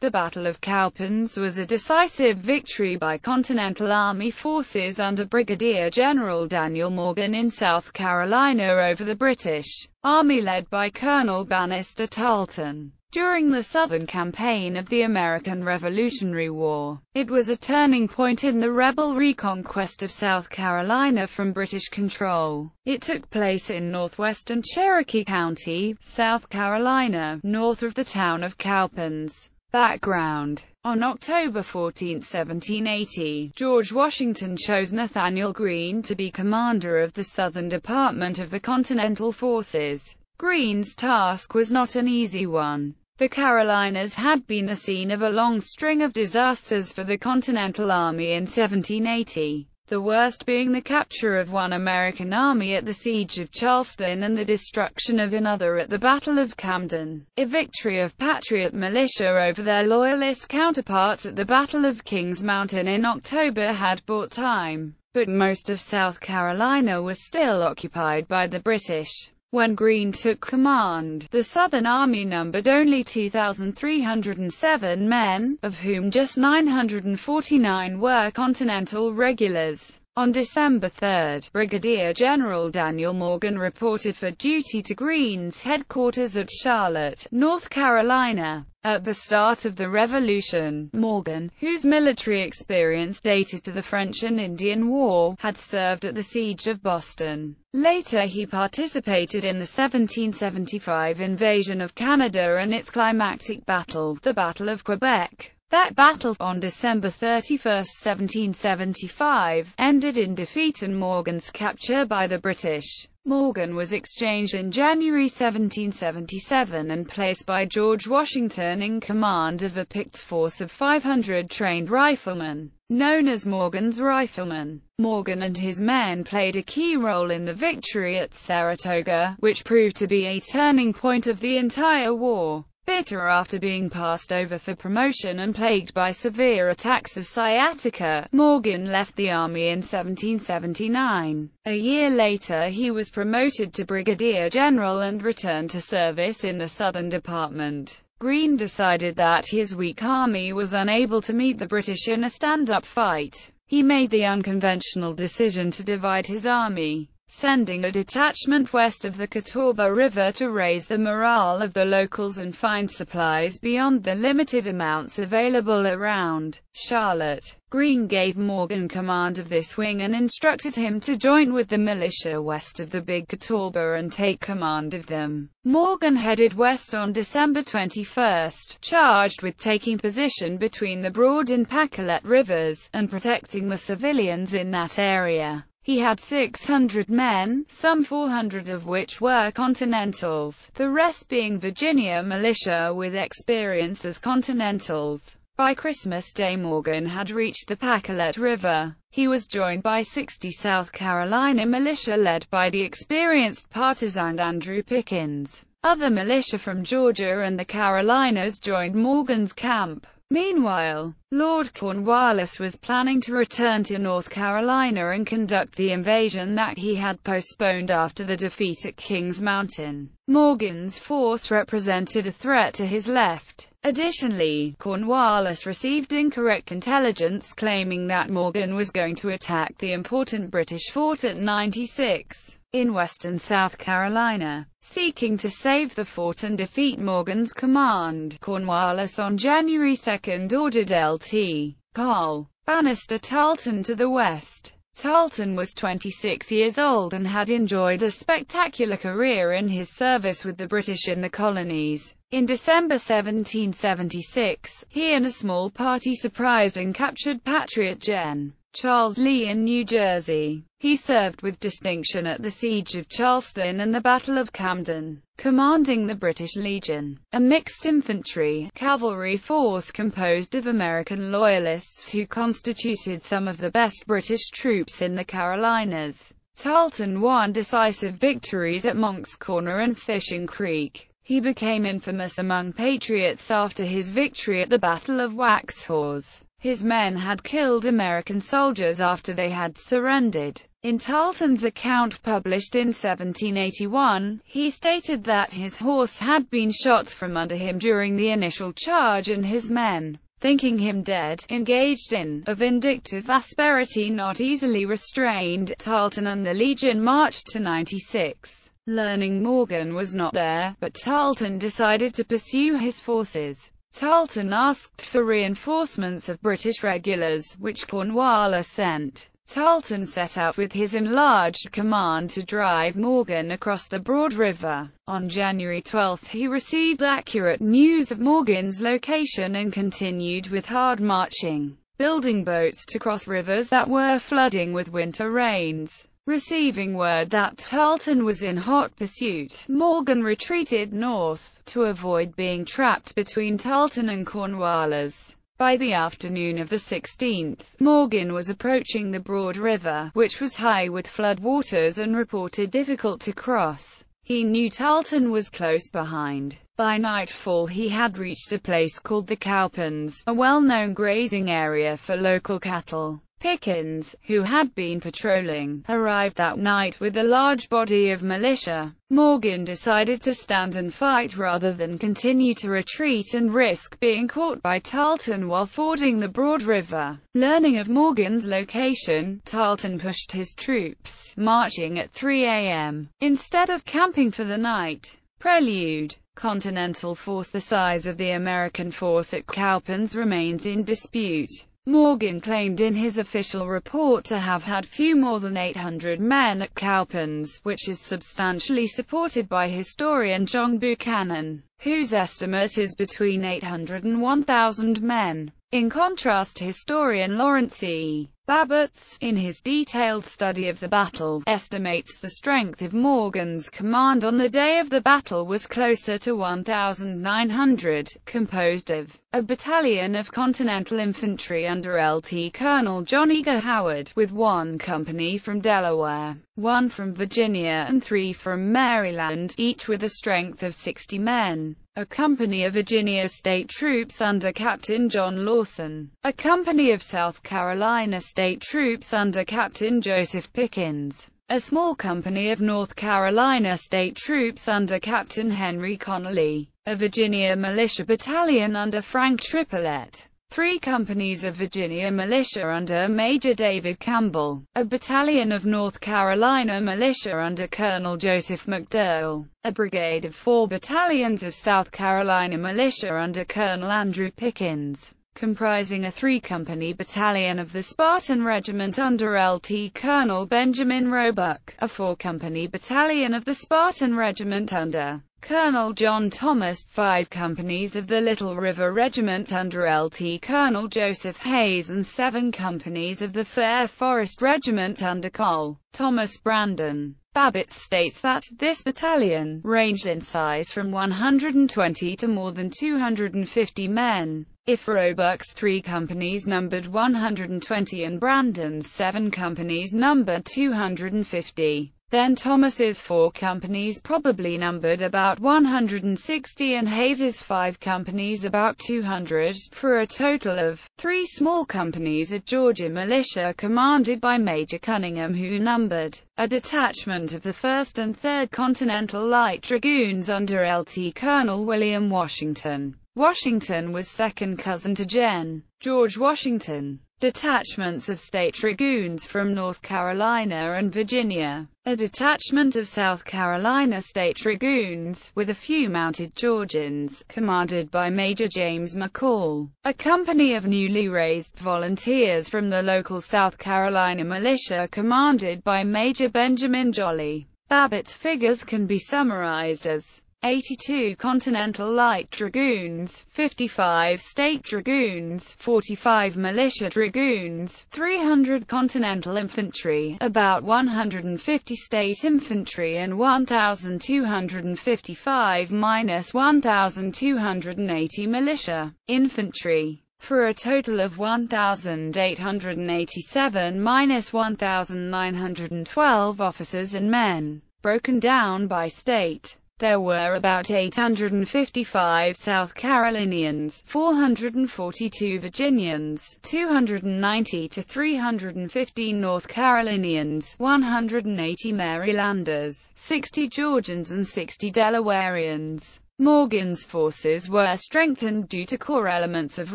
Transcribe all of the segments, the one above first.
The Battle of Cowpens was a decisive victory by Continental Army forces under Brigadier General Daniel Morgan in South Carolina over the British Army led by Colonel Bannister Tarleton. During the Southern campaign of the American Revolutionary War, it was a turning point in the rebel reconquest of South Carolina from British control. It took place in northwestern Cherokee County, South Carolina, north of the town of Cowpens background. On October 14, 1780, George Washington chose Nathaniel Greene to be commander of the Southern Department of the Continental Forces. Greene's task was not an easy one. The Carolinas had been the scene of a long string of disasters for the Continental Army in 1780 the worst being the capture of one American army at the Siege of Charleston and the destruction of another at the Battle of Camden, a victory of Patriot militia over their Loyalist counterparts at the Battle of Kings Mountain in October had bought time, but most of South Carolina was still occupied by the British. When Greene took command, the Southern Army numbered only 2,307 men, of whom just 949 were Continental regulars. On December 3, Brigadier General Daniel Morgan reported for duty to Greene's headquarters at Charlotte, North Carolina. At the start of the Revolution, Morgan, whose military experience dated to the French and Indian War, had served at the Siege of Boston. Later he participated in the 1775 invasion of Canada and its climactic battle, the Battle of Quebec. That battle, on December 31, 1775, ended in defeat and Morgan's capture by the British. Morgan was exchanged in January 1777 and placed by George Washington in command of a picked force of 500 trained riflemen, known as Morgan's Riflemen. Morgan and his men played a key role in the victory at Saratoga, which proved to be a turning point of the entire war bitter after being passed over for promotion and plagued by severe attacks of sciatica, Morgan left the army in 1779. A year later he was promoted to brigadier general and returned to service in the Southern Department. Green decided that his weak army was unable to meet the British in a stand-up fight. He made the unconventional decision to divide his army sending a detachment west of the Catawba River to raise the morale of the locals and find supplies beyond the limited amounts available around Charlotte. Greene gave Morgan command of this wing and instructed him to join with the militia west of the Big Catawba and take command of them. Morgan headed west on December 21, charged with taking position between the Broad and Pacolet rivers, and protecting the civilians in that area. He had 600 men, some 400 of which were Continentals, the rest being Virginia militia with experience as Continentals. By Christmas Day Morgan had reached the Pacolet River. He was joined by 60 South Carolina militia led by the experienced partisan Andrew Pickens. Other militia from Georgia and the Carolinas joined Morgan's camp. Meanwhile, Lord Cornwallis was planning to return to North Carolina and conduct the invasion that he had postponed after the defeat at Kings Mountain. Morgan's force represented a threat to his left. Additionally, Cornwallis received incorrect intelligence claiming that Morgan was going to attack the important British fort at 96 in western South Carolina, seeking to save the fort and defeat Morgan's command. Cornwallis on January 2 ordered Lt. Carl Bannister Tarleton to the west. Tarleton was 26 years old and had enjoyed a spectacular career in his service with the British in the colonies. In December 1776, he and a small party surprised and captured Patriot Gen. Charles Lee in New Jersey. He served with distinction at the Siege of Charleston and the Battle of Camden, commanding the British Legion, a mixed infantry, cavalry force composed of American loyalists who constituted some of the best British troops in the Carolinas. Tarleton won decisive victories at Monk's Corner and Fishing Creek. He became infamous among patriots after his victory at the Battle of Waxhaws. His men had killed American soldiers after they had surrendered. In Tarleton's account published in 1781, he stated that his horse had been shot from under him during the initial charge and his men, thinking him dead, engaged in a vindictive asperity not easily restrained. Tarleton and the Legion marched to 96. Learning Morgan was not there, but Tarleton decided to pursue his forces. Tarleton asked for reinforcements of British regulars, which Cornwallis sent. Tarleton set out with his enlarged command to drive Morgan across the Broad River. On January 12 he received accurate news of Morgan's location and continued with hard marching, building boats to cross rivers that were flooding with winter rains. Receiving word that Tarleton was in hot pursuit, Morgan retreated north, to avoid being trapped between Tarleton and Cornwallis. By the afternoon of the 16th, Morgan was approaching the Broad River, which was high with flood waters and reported difficult to cross. He knew Tarleton was close behind. By nightfall he had reached a place called the Cowpens, a well-known grazing area for local cattle. Pickens, who had been patrolling, arrived that night with a large body of militia. Morgan decided to stand and fight rather than continue to retreat and risk being caught by Tarleton while fording the Broad River. Learning of Morgan's location, Tarleton pushed his troops, marching at 3 a.m. instead of camping for the night. Prelude Continental force the size of the American force at Cowpens remains in dispute. Morgan claimed in his official report to have had few more than 800 men at Cowpens, which is substantially supported by historian John Buchanan, whose estimate is between 800 and 1,000 men. In contrast historian Lawrence E. Babbitts, in his detailed study of the battle, estimates the strength of Morgan's command on the day of the battle was closer to 1,900, composed of a battalion of Continental Infantry under Lt. Colonel John Eager Howard, with one company from Delaware, one from Virginia and three from Maryland, each with a strength of 60 men a company of Virginia state troops under Captain John Lawson, a company of South Carolina state troops under Captain Joseph Pickens, a small company of North Carolina state troops under Captain Henry Connolly, a Virginia militia battalion under Frank Triplett, three companies of Virginia militia under Major David Campbell, a battalion of North Carolina militia under Colonel Joseph McDowell, a brigade of four battalions of South Carolina militia under Colonel Andrew Pickens, comprising a three-company battalion of the Spartan Regiment under Lt. Colonel Benjamin Roebuck, a four-company battalion of the Spartan Regiment under Colonel John Thomas, five companies of the Little River Regiment under Lt. Colonel Joseph Hayes and seven companies of the Fair Forest Regiment under Col. Thomas Brandon. Babbitt states that this battalion ranged in size from 120 to more than 250 men. If Roebuck's three companies numbered 120 and Brandon's seven companies numbered 250, then Thomas's four companies probably numbered about 160 and Hayes's five companies about 200, for a total of three small companies of Georgia militia commanded by Major Cunningham who numbered a detachment of the 1st and 3rd Continental Light Dragoons under Lt. Colonel William Washington. Washington was second cousin to Gen. George Washington detachments of state dragoons from North Carolina and Virginia, a detachment of South Carolina state dragoons, with a few mounted Georgians, commanded by Major James McCall, a company of newly raised volunteers from the local South Carolina militia commanded by Major Benjamin Jolly. Babbitt's figures can be summarized as 82 Continental Light Dragoons, 55 State Dragoons, 45 Militia Dragoons, 300 Continental Infantry, about 150 State Infantry and 1,255-1,280 Militia Infantry for a total of 1,887 minus 1,912 officers and men, broken down by state. There were about 855 South Carolinians, 442 Virginians, 290 to 315 North Carolinians, 180 Marylanders, 60 Georgians and 60 Delawareans. Morgan's forces were strengthened due to core elements of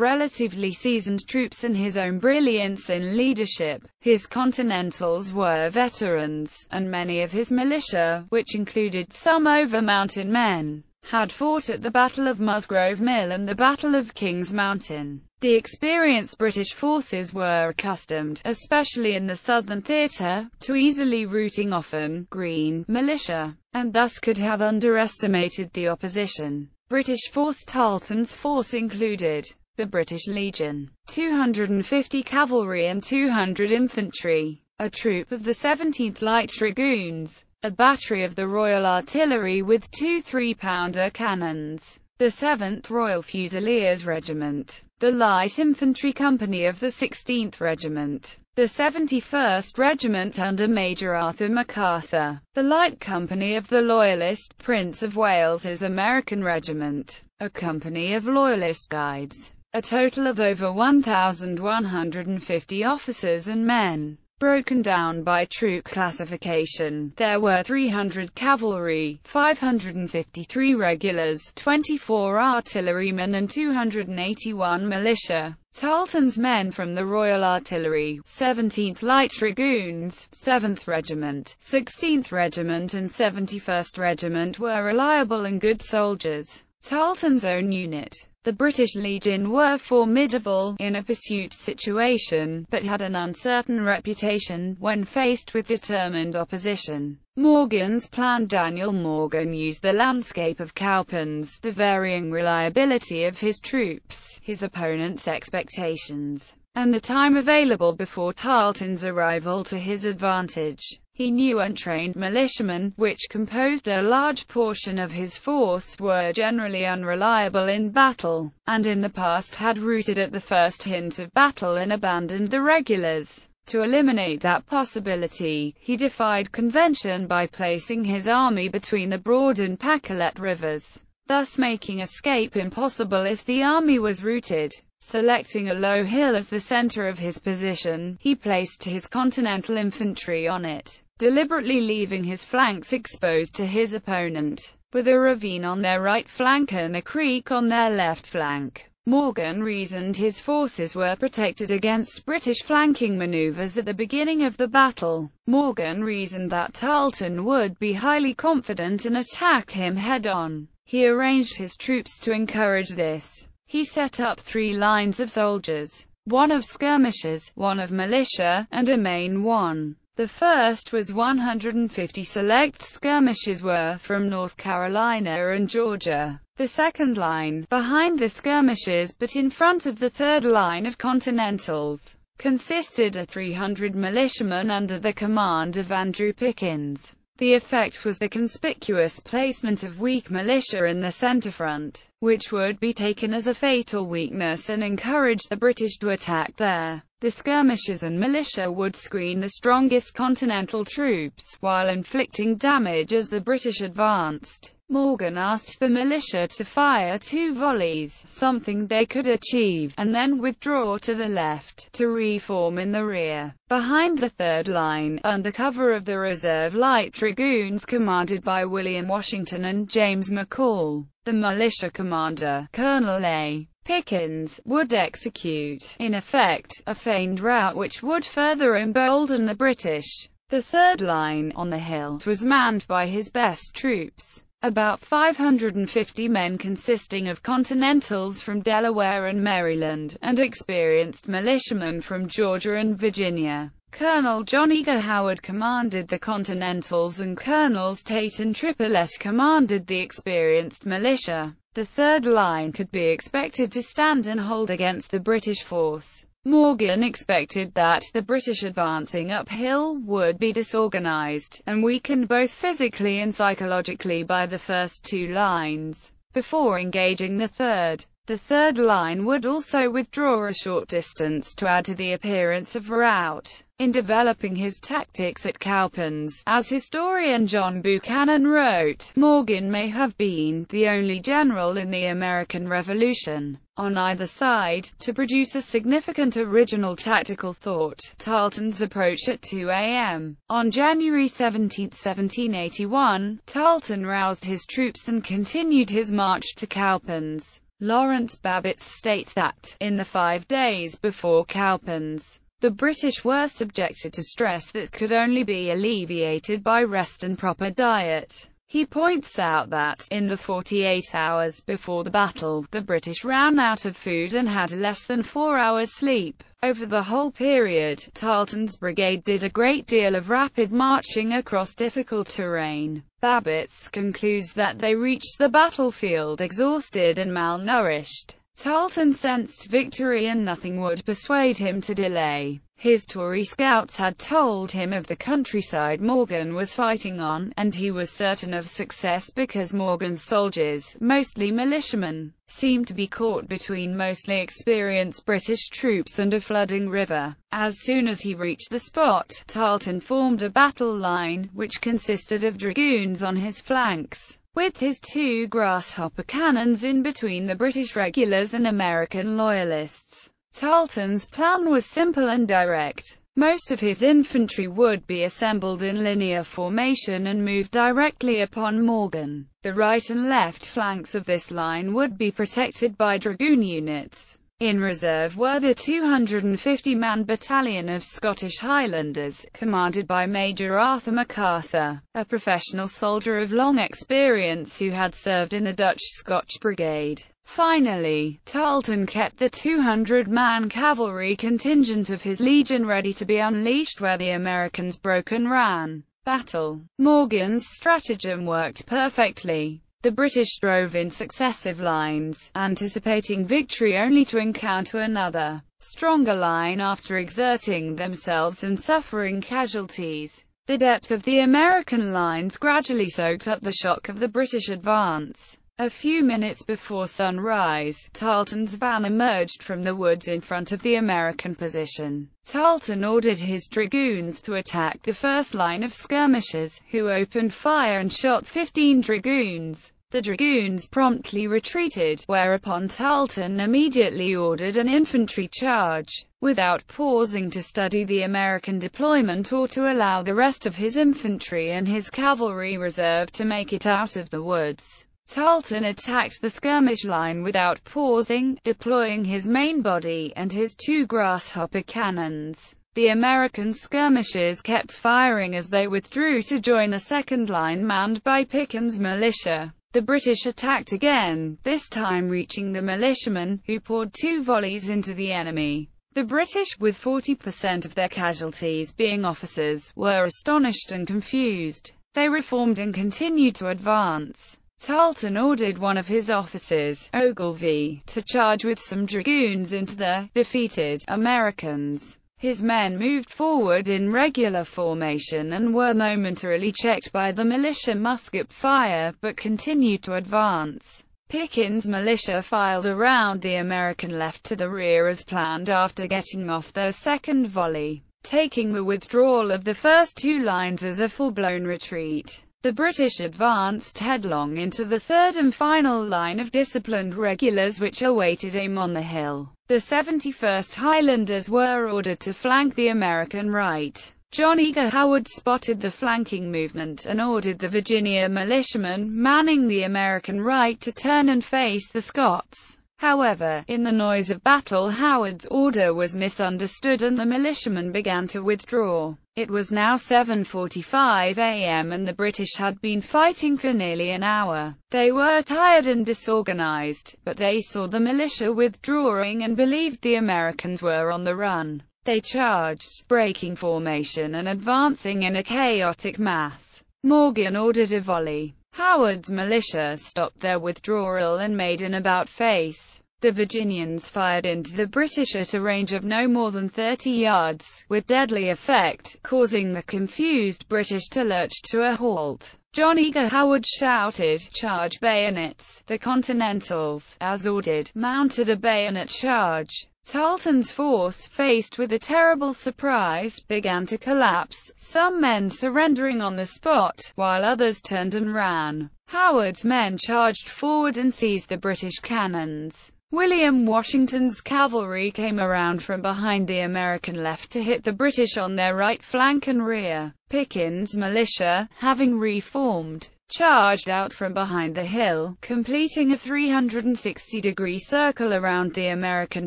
relatively seasoned troops and his own brilliance in leadership. His Continentals were veterans, and many of his militia, which included some over mountain men, had fought at the Battle of Musgrove Mill and the Battle of Kings Mountain. The experienced British forces were accustomed, especially in the Southern Theatre, to easily routing often green militia, and thus could have underestimated the opposition. British force Tarleton's force included the British Legion, 250 cavalry and 200 infantry, a troop of the 17th Light Dragoons, a battery of the Royal Artillery with two three-pounder cannons, the 7th Royal Fusiliers Regiment, the Light Infantry Company of the 16th Regiment, the 71st Regiment under Major Arthur MacArthur, the Light Company of the Loyalist Prince of Wales's American Regiment, a company of Loyalist Guides, a total of over 1,150 officers and men. Broken down by troop classification, there were 300 cavalry, 553 regulars, 24 artillerymen and 281 militia. Tarleton's men from the Royal Artillery, 17th Light Dragoons, 7th Regiment, 16th Regiment and 71st Regiment were reliable and good soldiers. Tarleton's own unit, the British Legion were formidable, in a pursuit situation, but had an uncertain reputation, when faced with determined opposition. Morgan's plan Daniel Morgan used the landscape of Cowpens, the varying reliability of his troops, his opponent's expectations, and the time available before Tarleton's arrival to his advantage. He knew untrained militiamen, which composed a large portion of his force, were generally unreliable in battle, and in the past had rooted at the first hint of battle and abandoned the regulars. To eliminate that possibility, he defied convention by placing his army between the Broad and Pacolet rivers, thus making escape impossible if the army was routed. Selecting a low hill as the center of his position, he placed his continental infantry on it, deliberately leaving his flanks exposed to his opponent, with a ravine on their right flank and a creek on their left flank. Morgan reasoned his forces were protected against British flanking maneuvers at the beginning of the battle. Morgan reasoned that Tarleton would be highly confident and attack him head-on. He arranged his troops to encourage this. He set up three lines of soldiers, one of skirmishers, one of militia, and a main one. The first was 150 select skirmishers were from North Carolina and Georgia. The second line, behind the skirmishers but in front of the third line of Continentals, consisted of 300 militiamen under the command of Andrew Pickens. The effect was the conspicuous placement of weak militia in the center front, which would be taken as a fatal weakness and encourage the British to attack there. The skirmishers and militia would screen the strongest continental troops, while inflicting damage as the British advanced. Morgan asked the militia to fire two volleys, something they could achieve, and then withdraw to the left, to reform in the rear, behind the third line, under cover of the reserve light dragoons commanded by William Washington and James McCall. The militia commander, Colonel A. Pickens, would execute, in effect, a feigned rout which would further embolden the British. The third line, on the hill, was manned by his best troops. About 550 men consisting of Continentals from Delaware and Maryland, and experienced militiamen from Georgia and Virginia. Colonel John Eager Howard commanded the Continentals and Colonels Tate and Triplett commanded the experienced militia. The third line could be expected to stand and hold against the British force. Morgan expected that the British advancing uphill would be disorganized, and weakened both physically and psychologically by the first two lines, before engaging the third. The third line would also withdraw a short distance to add to the appearance of rout. In developing his tactics at Cowpens, as historian John Buchanan wrote, Morgan may have been the only general in the American Revolution on either side to produce a significant original tactical thought. Tarleton's approach at 2 a.m. on January 17, 1781, Tarleton roused his troops and continued his march to Cowpens. Lawrence Babbitts states that, in the five days before Cowpens, the British were subjected to stress that could only be alleviated by rest and proper diet. He points out that, in the 48 hours before the battle, the British ran out of food and had less than four hours sleep. Over the whole period, Tarleton's brigade did a great deal of rapid marching across difficult terrain. Babbitts concludes that they reached the battlefield exhausted and malnourished. Tarleton sensed victory and nothing would persuade him to delay. His Tory scouts had told him of the countryside Morgan was fighting on, and he was certain of success because Morgan's soldiers, mostly militiamen, seemed to be caught between mostly experienced British troops and a flooding river. As soon as he reached the spot, Tarleton formed a battle line, which consisted of dragoons on his flanks with his two grasshopper cannons in between the British regulars and American loyalists. Tarleton's plan was simple and direct. Most of his infantry would be assembled in linear formation and move directly upon Morgan. The right and left flanks of this line would be protected by dragoon units. In reserve were the 250-man battalion of Scottish Highlanders, commanded by Major Arthur MacArthur, a professional soldier of long experience who had served in the Dutch Scotch Brigade. Finally, Tarleton kept the 200-man cavalry contingent of his legion ready to be unleashed where the Americans broke and ran battle. Morgan's stratagem worked perfectly. The British drove in successive lines, anticipating victory only to encounter another, stronger line after exerting themselves and suffering casualties. The depth of the American lines gradually soaked up the shock of the British advance. A few minutes before sunrise, Tarleton's van emerged from the woods in front of the American position. Tarleton ordered his dragoons to attack the first line of skirmishers, who opened fire and shot 15 dragoons. The dragoons promptly retreated, whereupon Tarleton immediately ordered an infantry charge, without pausing to study the American deployment or to allow the rest of his infantry and his cavalry reserve to make it out of the woods. Tarleton attacked the skirmish line without pausing, deploying his main body and his two Grasshopper cannons. The American skirmishers kept firing as they withdrew to join a second line manned by Pickens militia. The British attacked again, this time reaching the militiamen, who poured two volleys into the enemy. The British, with 40% of their casualties being officers, were astonished and confused. They reformed and continued to advance. Tarleton ordered one of his officers, Ogilvie, to charge with some dragoons into the defeated Americans. His men moved forward in regular formation and were momentarily checked by the militia musket fire, but continued to advance. Pickens' militia filed around the American left to the rear as planned after getting off their second volley, taking the withdrawal of the first two lines as a full-blown retreat. The British advanced headlong into the third and final line of disciplined regulars which awaited him on the hill. The 71st Highlanders were ordered to flank the American right. John Eager Howard spotted the flanking movement and ordered the Virginia militiamen manning the American right to turn and face the Scots. However, in the noise of battle Howard's order was misunderstood and the militiamen began to withdraw. It was now 7.45 am and the British had been fighting for nearly an hour. They were tired and disorganized, but they saw the militia withdrawing and believed the Americans were on the run. They charged, breaking formation and advancing in a chaotic mass. Morgan ordered a volley. Howard's militia stopped their withdrawal and made an about-face. The Virginians fired into the British at a range of no more than 30 yards, with deadly effect, causing the confused British to lurch to a halt. John Eager Howard shouted, charge bayonets, the Continentals, as ordered, mounted a bayonet charge. Tarleton's force, faced with a terrible surprise, began to collapse, some men surrendering on the spot, while others turned and ran. Howard's men charged forward and seized the British cannons. William Washington's cavalry came around from behind the American left to hit the British on their right flank and rear. Pickens' militia, having reformed, charged out from behind the hill, completing a 360-degree circle around the American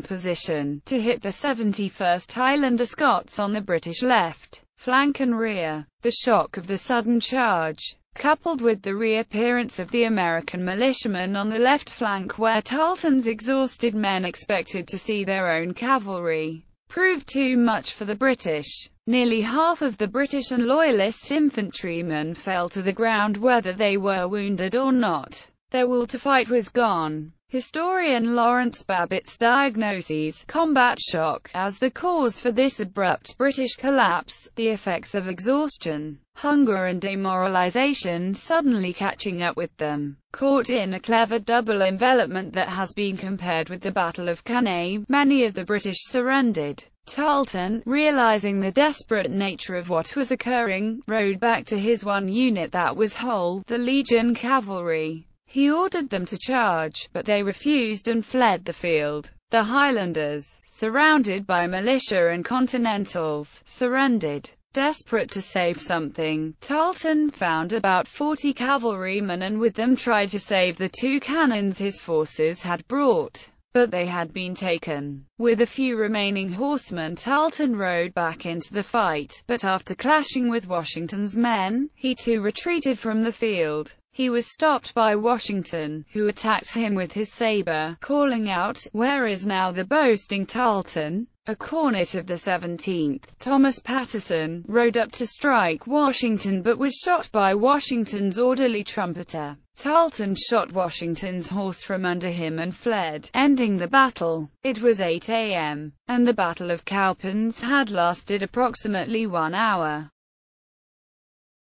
position, to hit the 71st Highlander Scots on the British left flank and rear. The shock of the sudden charge coupled with the reappearance of the American militiamen on the left flank where Tarleton's exhausted men expected to see their own cavalry, proved too much for the British. Nearly half of the British and Loyalist infantrymen fell to the ground whether they were wounded or not. Their will to fight was gone. Historian Lawrence Babbitt's diagnoses combat shock as the cause for this abrupt British collapse, the effects of exhaustion, hunger and demoralisation suddenly catching up with them, caught in a clever double envelopment that has been compared with the Battle of Cannae, many of the British surrendered. Tarleton, realizing the desperate nature of what was occurring, rode back to his one unit that was whole, the Legion Cavalry. He ordered them to charge, but they refused and fled the field. The Highlanders, surrounded by militia and Continentals, surrendered. Desperate to save something, Tarleton found about 40 cavalrymen and with them tried to save the two cannons his forces had brought but they had been taken. With a few remaining horsemen Tarleton rode back into the fight, but after clashing with Washington's men, he too retreated from the field. He was stopped by Washington, who attacked him with his saber, calling out, Where is now the boasting Tarleton? A cornet of the 17th, Thomas Patterson, rode up to strike Washington but was shot by Washington's orderly trumpeter. Tarleton shot Washington's horse from under him and fled, ending the battle. It was 8 a.m., and the Battle of Cowpens had lasted approximately one hour.